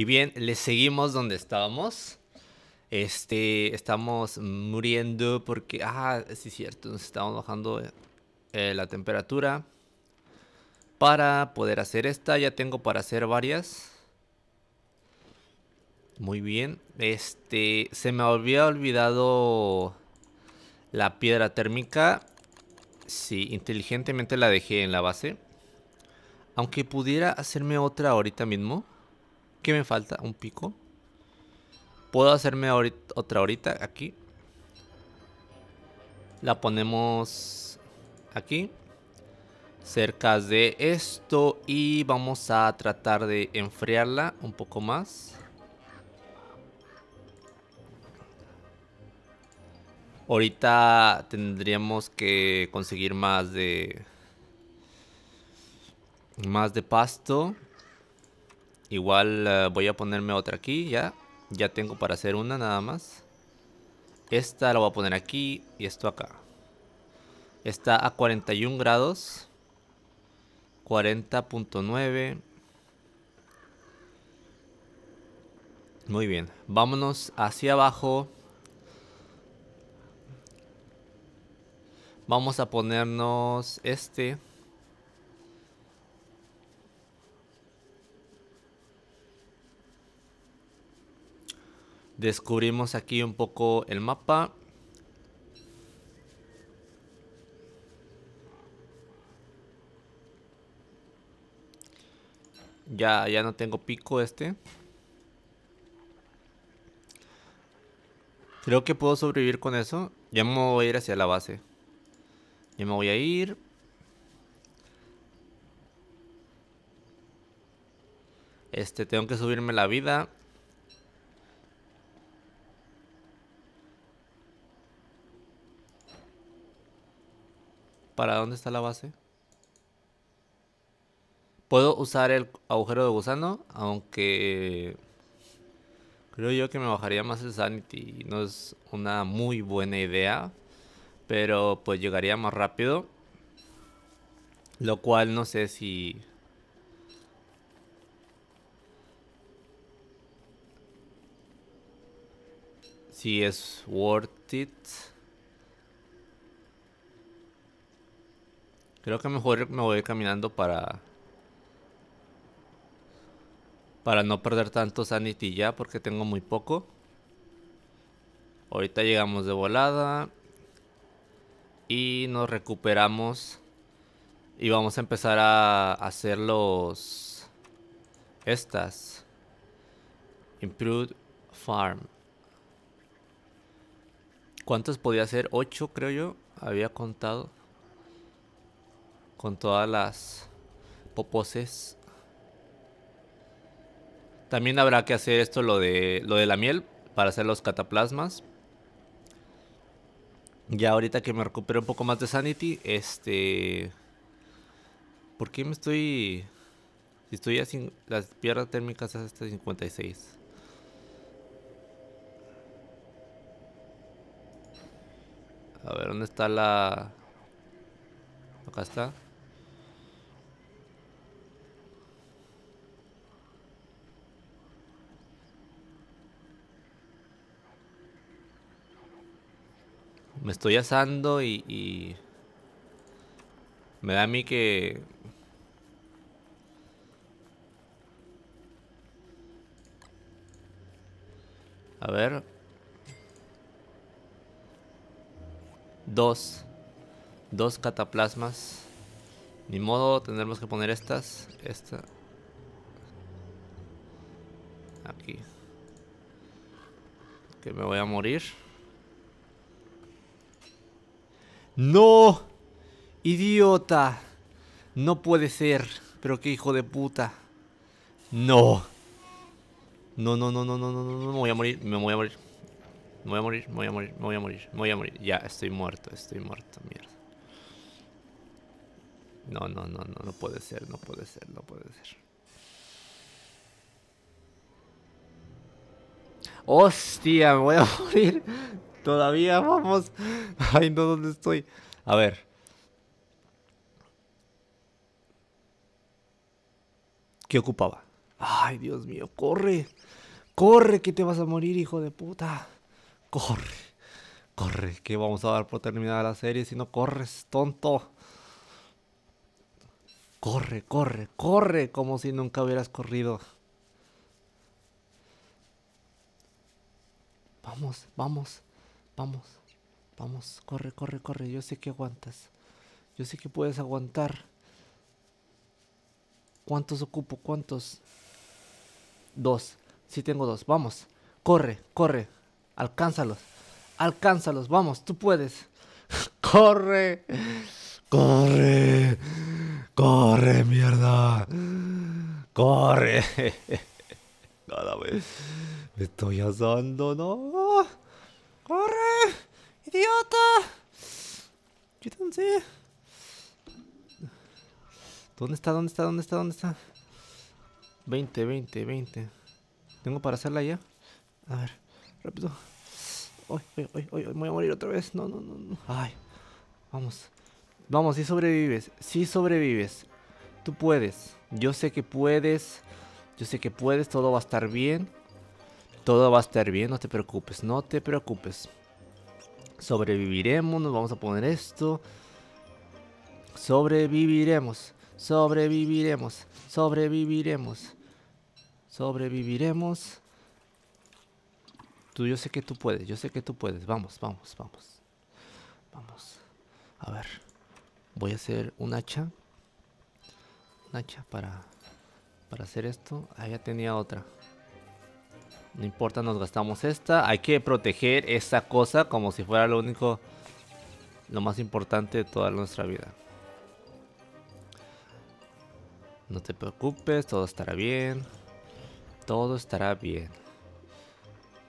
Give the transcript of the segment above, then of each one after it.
Y bien, le seguimos donde estábamos. Este, estamos muriendo porque, ah, sí es cierto, nos estamos bajando eh, la temperatura. Para poder hacer esta, ya tengo para hacer varias. Muy bien. Este, se me había olvidado la piedra térmica. Sí, inteligentemente la dejé en la base. Aunque pudiera hacerme otra ahorita mismo. ¿Qué me falta? ¿Un pico? ¿Puedo hacerme otra ahorita aquí? La ponemos aquí. Cerca de esto. Y vamos a tratar de enfriarla un poco más. Ahorita tendríamos que conseguir más de... Más de pasto. Igual eh, voy a ponerme otra aquí ya. Ya tengo para hacer una nada más. Esta la voy a poner aquí y esto acá. Está a 41 grados. 40.9. Muy bien. Vámonos hacia abajo. Vamos a ponernos este. Descubrimos aquí un poco el mapa. Ya, ya no tengo pico este. Creo que puedo sobrevivir con eso. Ya me voy a ir hacia la base. Ya me voy a ir. Este, tengo que subirme la vida. ¿Para dónde está la base? Puedo usar el agujero de gusano, aunque creo yo que me bajaría más el sanity. No es una muy buena idea, pero pues llegaría más rápido. Lo cual no sé si... Si es worth it. Creo que mejor me voy caminando para... Para no perder tanto sanity ya, porque tengo muy poco. Ahorita llegamos de volada. Y nos recuperamos. Y vamos a empezar a hacer los... Estas. Improved Farm. ¿Cuántos podía hacer? 8 creo yo. Había contado con todas las poposes. También habrá que hacer esto lo de lo de la miel para hacer los cataplasmas. Ya ahorita que me recupero un poco más de sanity, este ¿Por qué me estoy si estoy ya sin, las piernas térmicas hasta 56? A ver, ¿dónde está la...? Acá está. me estoy asando y, me da a mí que a ver dos dos cataplasmas ni modo tendremos que poner estas esta aquí que me voy a morir ¡No! ¡Idiota! No puede ser. Pero qué hijo de puta. No. No, no, no, no, no, no, no, no. Me voy a morir, me voy a morir. Me voy a morir, me voy a morir, me voy a morir, me voy a morir. Ya, estoy muerto, estoy muerto, mierda. No, no, no, no, no puede ser, no puede ser, no puede ser. Hostia, me voy a morir. Todavía vamos. Ay, no, ¿dónde estoy? A ver. ¿Qué ocupaba? Ay, Dios mío, corre. Corre, que te vas a morir, hijo de puta. Corre. Corre, que vamos a dar por terminada la serie si no corres, tonto. Corre, corre, corre, como si nunca hubieras corrido. Vamos, vamos. Vamos, vamos, corre, corre, corre. Yo sé que aguantas. Yo sé que puedes aguantar. ¿Cuántos ocupo? ¿Cuántos? Dos. Sí tengo dos. Vamos. Corre, corre. Alcánzalos. Alcánzalos. Vamos, tú puedes. corre. Corre. Corre, mierda. Corre. Cada vez me estoy asando, ¿no? ¡Corre! ¡Idiota! ¡Quítense! ¿Dónde está? ¿Dónde está? ¿Dónde está? ¿Dónde está? 20, 20, 20. ¿Tengo para hacerla ya? A ver, rápido. ay, ay! ay voy a morir otra vez. No, no, no, Ay, vamos. Vamos, si sobrevives. Si sobrevives. Tú puedes. Yo sé que puedes. Yo sé que puedes. Todo va a estar bien. Todo va a estar bien, no te preocupes, no te preocupes. Sobreviviremos, nos vamos a poner esto. Sobreviviremos, sobreviviremos, sobreviviremos. Sobreviviremos. Tú, yo sé que tú puedes, yo sé que tú puedes. Vamos, vamos, vamos. Vamos. A ver. Voy a hacer un hacha. Un hacha para, para hacer esto. ahí ya tenía otra. No importa, nos gastamos esta. Hay que proteger esta cosa como si fuera lo único, lo más importante de toda nuestra vida. No te preocupes, todo estará bien. Todo estará bien.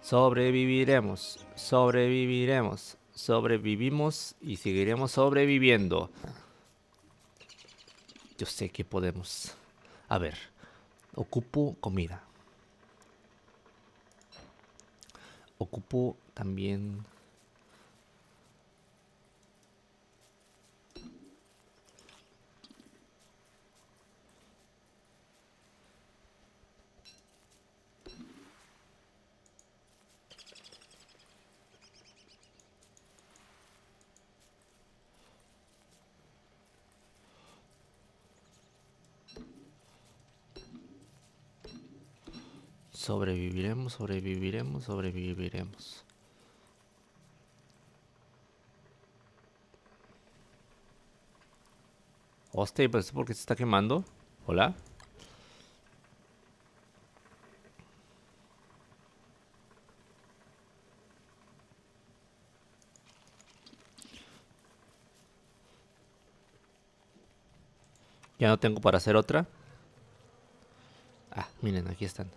Sobreviviremos, sobreviviremos, sobrevivimos y seguiremos sobreviviendo. Yo sé que podemos. A ver, ocupo comida. ocupo también Sobreviviremos, sobreviviremos, sobreviviremos. Hostia, pero porque se está quemando. Hola. Ya no tengo para hacer otra. Ah, miren, aquí están.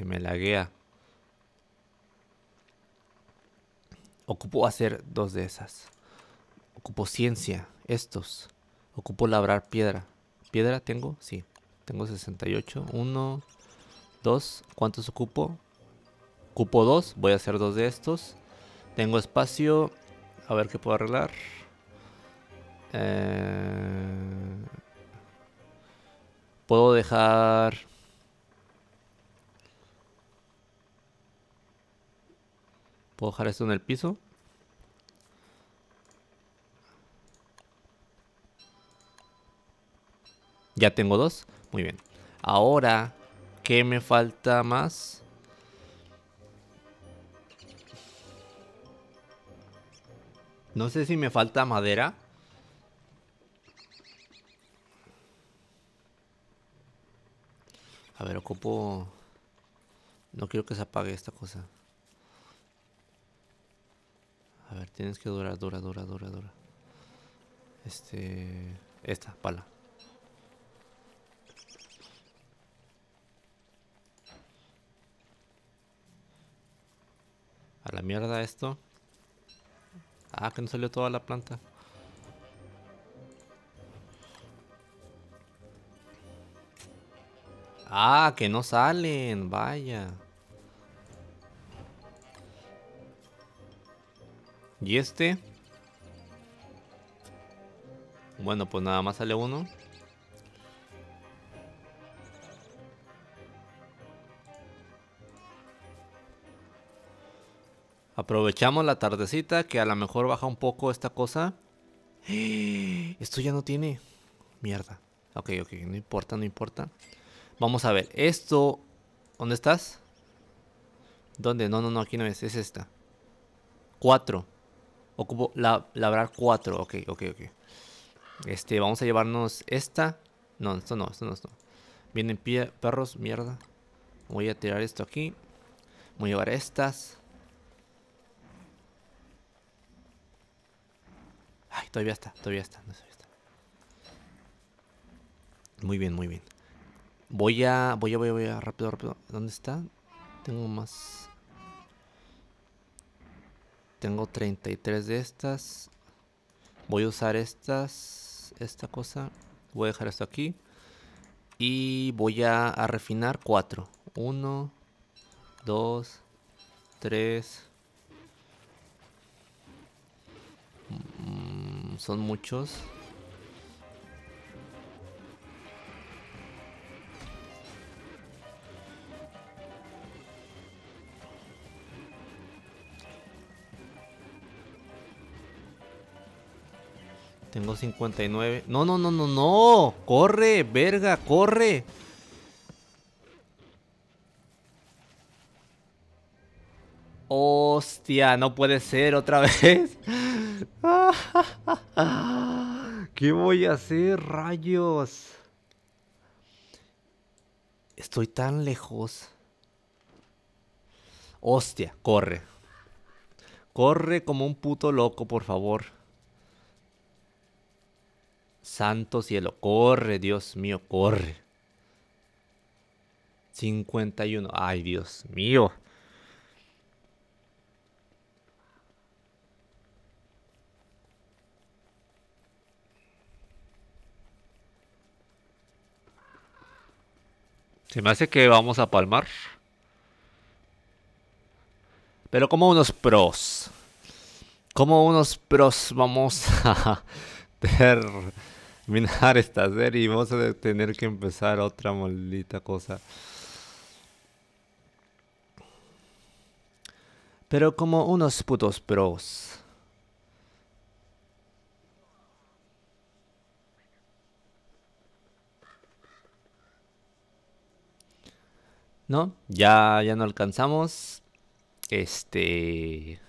se me laguea. Ocupo hacer dos de esas. Ocupo ciencia, estos. Ocupo labrar piedra. ¿Piedra tengo? Sí. Tengo 68. Uno. Dos. ¿Cuántos ocupo? Ocupo dos. Voy a hacer dos de estos. Tengo espacio. A ver qué puedo arreglar. Eh, puedo dejar Puedo dejar esto en el piso. Ya tengo dos. Muy bien. Ahora, ¿qué me falta más? No sé si me falta madera. A ver, ocupo... No quiero que se apague esta cosa. A ver, tienes que durar, dura, dura, dura, dura. Este... Esta, pala. A la mierda esto. Ah, que no salió toda la planta. Ah, que no salen, vaya. Y este. Bueno, pues nada más sale uno. Aprovechamos la tardecita que a lo mejor baja un poco esta cosa. Esto ya no tiene. Mierda. Ok, ok, no importa, no importa. Vamos a ver, esto... ¿Dónde estás? ¿Dónde? No, no, no, aquí no es, es esta. Cuatro. Ocupo la, labrar cuatro Ok, ok, ok. Este, vamos a llevarnos esta. No, esto no, esto no, esto no. Vienen perros, mierda. Voy a tirar esto aquí. Voy a llevar estas. Ay, todavía está, todavía está, todavía está. Muy bien, muy bien. Voy a, voy a, voy a, voy a, rápido, rápido. ¿Dónde está? Tengo más. Tengo 33 de estas. Voy a usar estas. Esta cosa. Voy a dejar esto aquí. Y voy a, refinar 4. 1, 2, 3. son muchos. Tengo 59. No, no, no, no, no. Corre, verga, corre. Hostia, no puede ser otra vez. ¿Qué voy a hacer, rayos? Estoy tan lejos. Hostia, corre. Corre como un puto loco, por favor. Santo cielo, corre, Dios mío, corre. 51. Ay, Dios mío. Se me hace que vamos a palmar. Pero como unos pros. Como unos pros vamos a Terminar esta serie y vamos a tener que empezar otra maldita cosa. Pero como unos putos pros. ¿No? Ya, ya no alcanzamos. Este...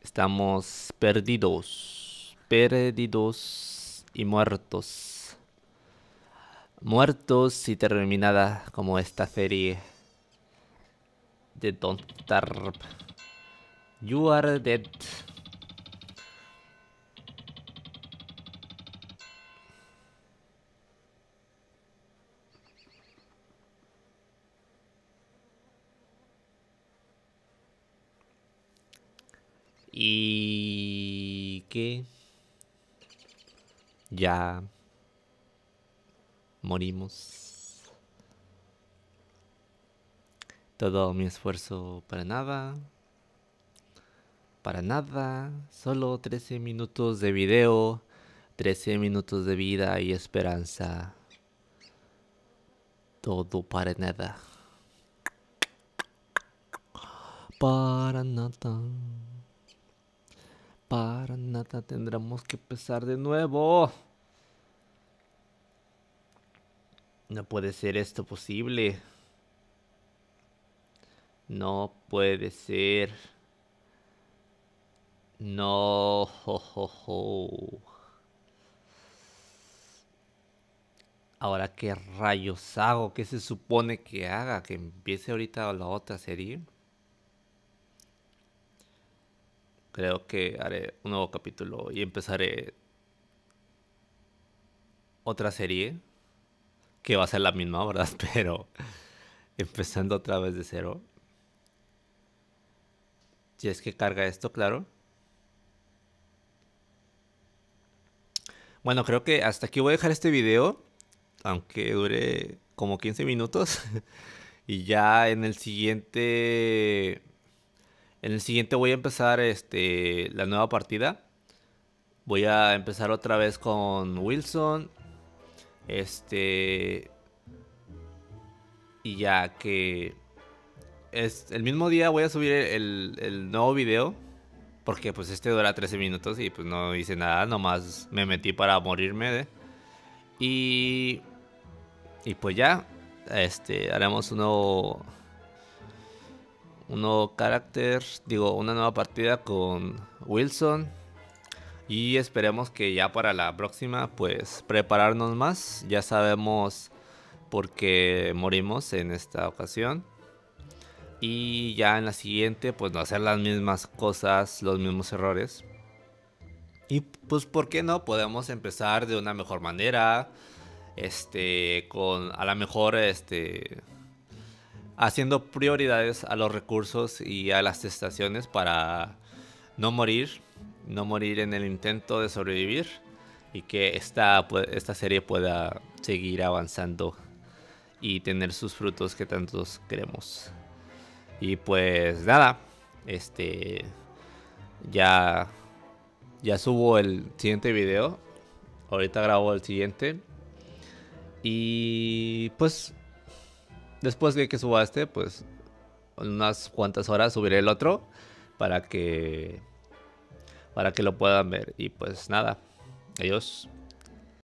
Estamos perdidos. Perdidos y muertos. Muertos y terminada como esta serie de Don't Starve. You are dead. ¿Y qué? ya morimos. Todo mi esfuerzo para nada. Para nada. Solo 13 minutos de video. 13 minutos de vida y esperanza. Todo para nada. Para nada. Para nada tendremos que empezar de nuevo. No puede ser esto posible. No puede ser. No. Ho, Ahora, ¿qué rayos hago? ¿Qué se supone que haga? ¿Que empiece ahorita la otra serie? creo que haré un nuevo capítulo y empezaré otra serie que va a ser la misma, ¿verdad? Pero empezando otra vez de cero. Si es que carga esto, claro. Bueno, creo que hasta aquí voy a dejar este video, aunque dure como 15 minutos. y ya en el siguiente en el siguiente voy a empezar este, la nueva partida. Voy a empezar otra vez con Wilson. Este. Y ya que. Es, el mismo día voy a subir el, el nuevo video. Porque pues este dura 13 minutos y pues no hice nada. Nomás me metí para morirme. De, y. Y pues ya. Este. Haremos un nuevo un nuevo carácter, digo, una nueva partida con Wilson. Y esperemos que ya para la próxima, pues prepararnos más. Ya sabemos por qué morimos en esta ocasión. Y ya en la siguiente, pues no hacer las mismas cosas, los mismos errores. Y pues, ¿por qué no? Podemos empezar de una mejor manera. Este, con a lo mejor, este, haciendo prioridades a los recursos y a las estaciones para no morir, no morir en el intento de sobrevivir y que esta, esta serie pueda seguir avanzando y tener sus frutos que tantos queremos. Y pues nada, este ya ya subo el siguiente video. Ahorita grabo el siguiente. Y pues Después de que subaste, pues en unas cuantas horas subiré el otro para que para que lo puedan ver y pues nada. Adiós.